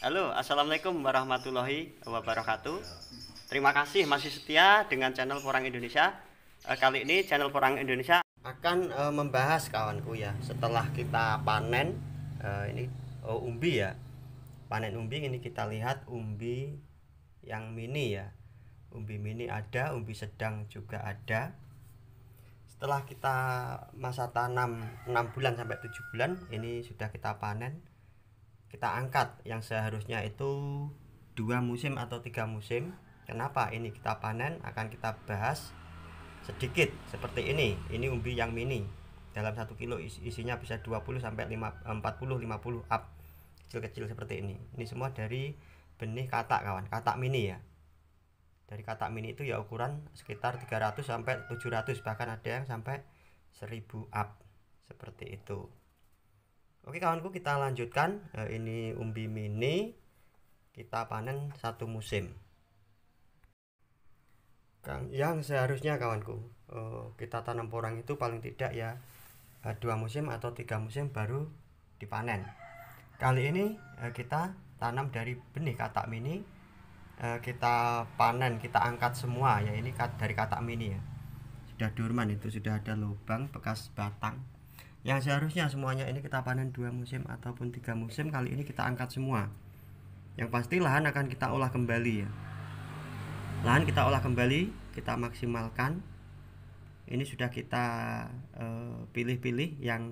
Halo, assalamualaikum warahmatullahi wabarakatuh. Terima kasih masih setia dengan channel Porang Indonesia. Eh, kali ini channel Porang Indonesia akan eh, membahas kawanku ya setelah kita panen eh, ini oh, umbi ya. Panen umbi ini kita lihat umbi yang mini ya. Umbi mini ada, umbi sedang juga ada. Setelah kita masa tanam 6 bulan sampai 7 bulan ini sudah kita panen kita angkat yang seharusnya itu dua musim atau tiga musim kenapa ini kita panen akan kita bahas sedikit seperti ini ini umbi yang mini dalam satu kilo isinya bisa 20 sampai 5, 40 50 up kecil-kecil seperti ini ini semua dari benih katak kawan katak mini ya dari katak mini itu ya ukuran sekitar 300 sampai 700 bahkan ada yang sampai 1000 up seperti itu Oke kawanku kita lanjutkan eh, ini umbi mini kita panen satu musim yang seharusnya kawanku eh, kita tanam porang itu paling tidak ya eh, dua musim atau tiga musim baru dipanen kali ini kita tanam dari benih katak mini kita panen kita angkat semua ya ini dari katak mini ya sudah durman itu sudah ada lubang bekas batang yang seharusnya semuanya ini kita panen dua musim ataupun tiga musim kali ini kita angkat semua yang pasti lahan akan kita olah kembali ya lahan kita olah kembali kita maksimalkan ini sudah kita eh, pilih-pilih uh, yang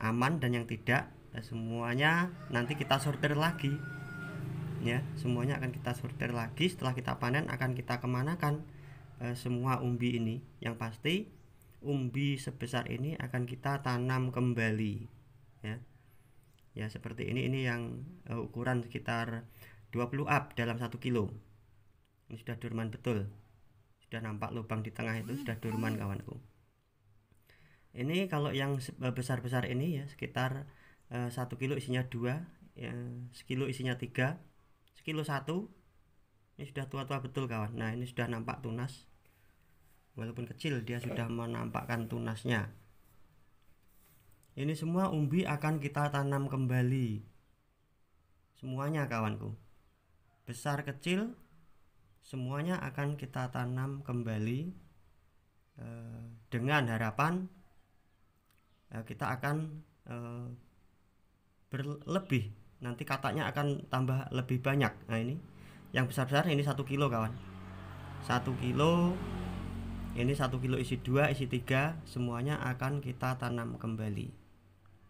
aman dan yang tidak semuanya nanti kita sortir lagi ya semuanya akan kita sortir lagi setelah kita panen akan kita kemanakan uh, semua umbi ini yang pasti umbi sebesar ini akan kita tanam kembali ya ya seperti ini ini yang uh, ukuran sekitar 20 up dalam 1 kilo ini sudah durman betul sudah nampak lubang di tengah itu sudah durman kawanku ini kalau yang eh, besar-besar ini ya sekitar uh, eh, 1 kilo isinya dua, ya, sekilo isinya 3 sekilo satu. ini sudah tua-tua betul kawan nah ini sudah nampak tunas walaupun kecil dia sudah menampakkan tunasnya ini semua umbi akan kita tanam kembali semuanya kawanku besar kecil semuanya akan kita tanam kembali eh, dengan harapan eh, kita akan eh, berlebih nanti katanya akan tambah lebih banyak nah ini yang besar besar ini satu kilo kawan satu kilo ini satu kilo isi dua isi tiga semuanya akan kita tanam kembali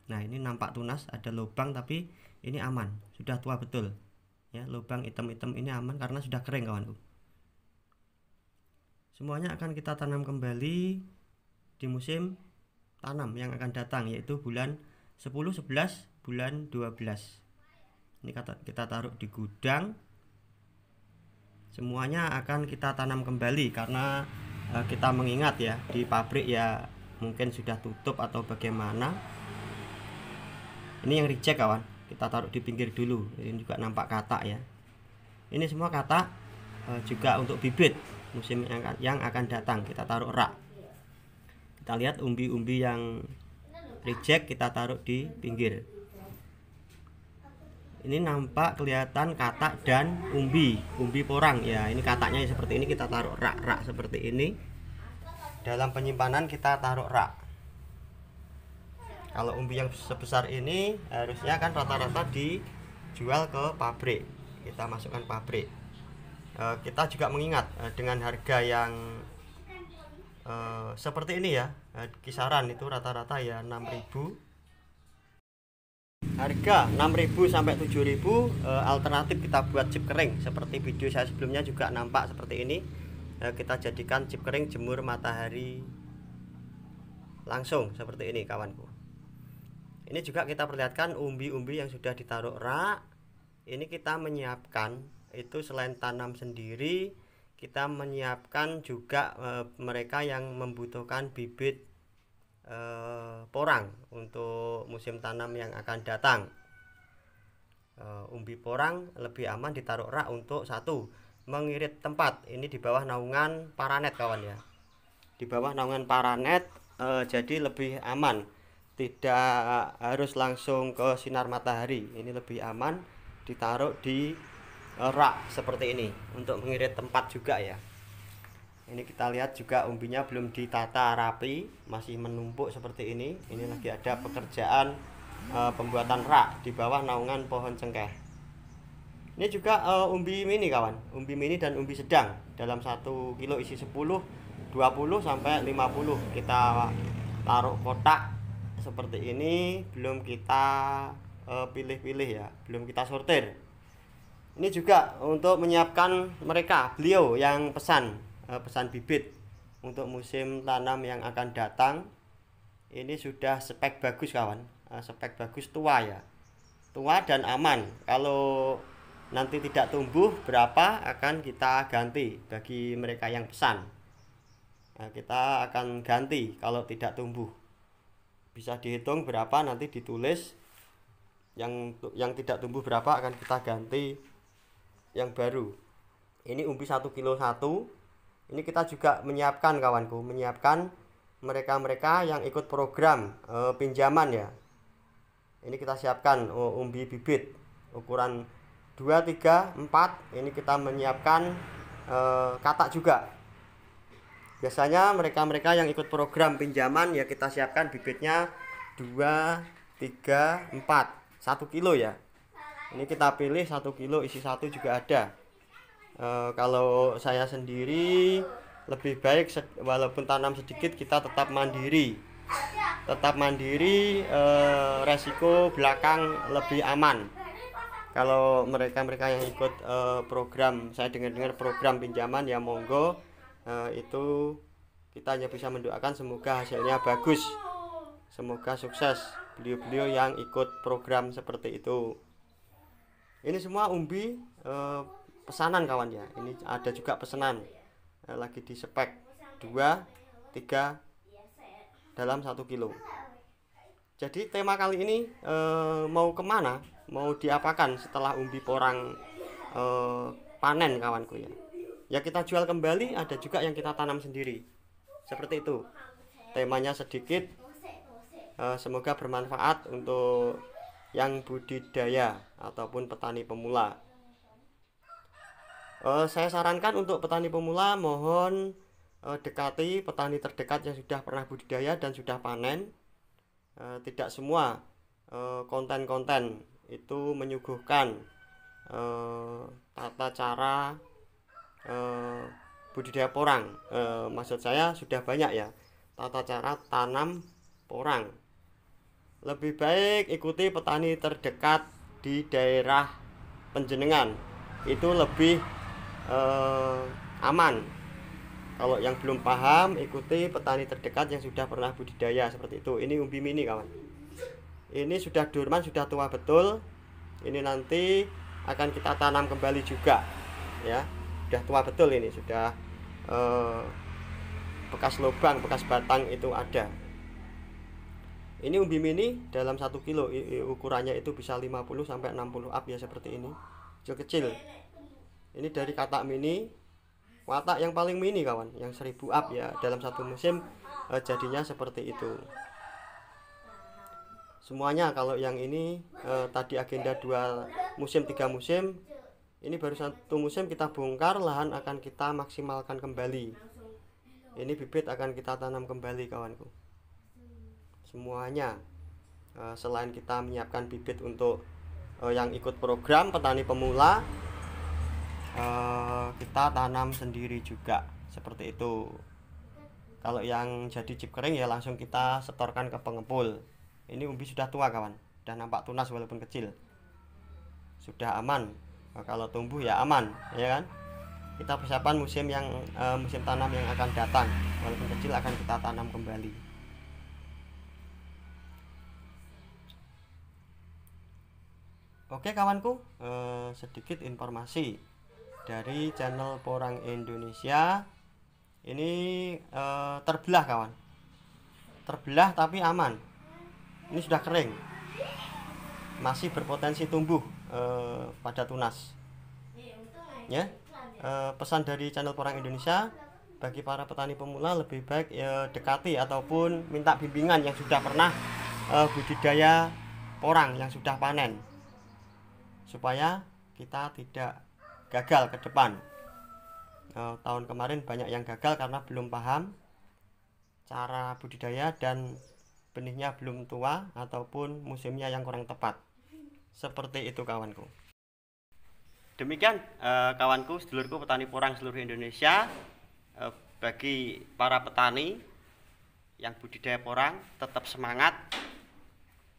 nah ini nampak tunas ada lubang tapi ini aman sudah tua betul ya lubang hitam-hitam ini aman karena sudah kering kawanku semuanya akan kita tanam kembali di musim tanam yang akan datang yaitu bulan 10 11 bulan 12 ini kata kita taruh di gudang semuanya akan kita tanam kembali karena Eh, kita mengingat ya di pabrik ya mungkin sudah tutup atau bagaimana ini yang reject kawan kita taruh di pinggir dulu ini juga nampak katak ya ini semua katak eh, juga untuk bibit musim yang akan, datang kita taruh rak kita lihat umbi-umbi yang reject kita taruh di pinggir ini nampak kelihatan katak dan umbi umbi porang ya ini kataknya ya, seperti ini kita taruh rak-rak seperti ini dalam penyimpanan kita taruh rak kalau umbi yang sebesar ini harusnya kan rata-rata dijual ke pabrik kita masukkan pabrik eh, kita juga mengingat eh, dengan harga yang eh, seperti ini ya kisaran itu rata-rata ya 6000 Harga 6.000 sampai 7.000 eh, alternatif kita buat chip kering seperti video saya sebelumnya juga nampak seperti ini. Eh, kita jadikan chip kering jemur matahari langsung seperti ini kawanku. Ini juga kita perlihatkan umbi-umbi yang sudah ditaruh rak. Ini kita menyiapkan itu selain tanam sendiri, kita menyiapkan juga e, mereka yang membutuhkan bibit eh, porang untuk musim tanam yang akan datang. Eh, umbi porang lebih aman ditaruh rak untuk satu mengirit tempat. Ini di bawah naungan paranet kawan ya. Di bawah naungan paranet eh, jadi lebih aman. Tidak harus langsung ke sinar matahari. Ini lebih aman ditaruh di eh, rak seperti ini untuk mengirit tempat juga ya ini kita lihat juga umbinya belum ditata rapi masih menumpuk seperti ini ini lagi ada pekerjaan e, pembuatan rak di bawah naungan pohon cengkeh ini juga e, umbi mini kawan umbi mini dan umbi sedang dalam satu kilo isi 10 20 sampai 50 kita taruh kotak seperti ini belum kita eh, pilih-pilih e, ya belum kita sortir ini juga untuk menyiapkan mereka beliau yang pesan Eh, pesan bibit untuk musim tanam yang akan datang ini sudah spek bagus kawan eh, spek bagus tua ya tua dan aman kalau nanti tidak tumbuh berapa akan kita ganti bagi mereka yang pesan nah, kita akan ganti kalau tidak tumbuh bisa dihitung berapa nanti ditulis yang yang tidak tumbuh berapa akan kita ganti yang baru ini umbi 1 kilo 1 ini kita juga menyiapkan kawanku menyiapkan mereka-mereka yang ikut program e, pinjaman ya ini kita siapkan oh, umbi bibit ukuran 2 3 4 ini kita menyiapkan e, katak juga biasanya mereka-mereka yang ikut program pinjaman ya kita siapkan bibitnya 2 3 4 1 kilo ya ini kita pilih satu kilo isi satu juga ada Eh, kalau saya sendiri lebih baik walaupun tanam sedikit kita tetap mandiri tetap mandiri uh, resiko belakang lebih aman kalau mereka-mereka yang ikut eh, program saya dengar-dengar program pinjaman ya monggo itu kita hanya bisa mendoakan semoga hasilnya bagus semoga sukses beliau-beliau yang ikut program seperti itu ini semua umbi eh, pesanan kawan ya ini ada juga pesanan eh, lagi di spek 2 3 dalam 1 kilo jadi tema kali ini e, mau kemana mau diapakan setelah umbi porang e, panen kawanku ya ya kita jual kembali ada juga yang kita tanam sendiri seperti itu temanya sedikit e, semoga bermanfaat untuk yang budidaya ataupun petani pemula uh, saya sarankan untuk petani pemula mohon uh, dekati petani terdekat yang sudah pernah budidaya dan sudah panen. Uh, tidak semua konten-konten uh, itu menyuguhkan uh, tata cara uh, budidaya porang. Uh, maksud saya sudah banyak ya tata cara tanam porang. Lebih baik ikuti petani terdekat di daerah penjenengan. Itu lebih eh, aman kalau yang belum paham ikuti petani terdekat yang sudah pernah budidaya seperti itu ini umbi mini kawan ini sudah durman sudah tua betul ini nanti akan kita tanam kembali juga ya sudah tua betul ini sudah eh, bekas lubang bekas batang itu ada ini umbi mini dalam satu kilo ukurannya itu bisa 50 sampai 60 up ya seperti ini kecil-kecil ini dari kata mini watak yang paling mini kawan yang 1000 up ya dalam satu musim eh, jadinya seperti itu semuanya kalau yang ini eh, tadi agenda dua musim tiga musim ini baru satu musim kita bongkar lahan akan kita maksimalkan kembali ini bibit akan kita tanam kembali kawanku semuanya eh, selain kita menyiapkan bibit untuk eh, yang ikut program petani pemula Eh, kita tanam sendiri juga seperti itu kalau yang jadi chip kering ya langsung kita setorkan ke pengepul ini umbi sudah tua kawan sudah nampak tunas walaupun kecil sudah aman nah, kalau tumbuh ya aman ya kan kita persiapan musim yang uh, musim tanam yang akan datang walaupun kecil akan kita tanam kembali Oke kawanku eh, sedikit informasi dari channel Porang Indonesia ini e, terbelah kawan terbelah tapi aman ini sudah kering masih berpotensi tumbuh e, pada tunas ya e, pesan dari channel Porang Indonesia bagi para petani pemula lebih baik e, dekati ataupun minta bimbingan yang sudah pernah e, budidaya porang yang sudah panen supaya kita tidak gagal ke depan uh, tahun kemarin banyak yang gagal karena belum paham cara budidaya dan benihnya belum tua ataupun musimnya yang kurang tepat seperti itu kawanku demikian eh, kawanku sedulurku petani porang seluruh Indonesia eh, bagi para petani yang budidaya porang tetap semangat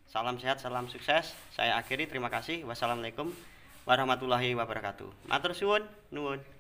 salam sehat salam sukses saya akhiri terima kasih wassalamualaikum warahmatullahi wabarakatuh matur suwun nuwun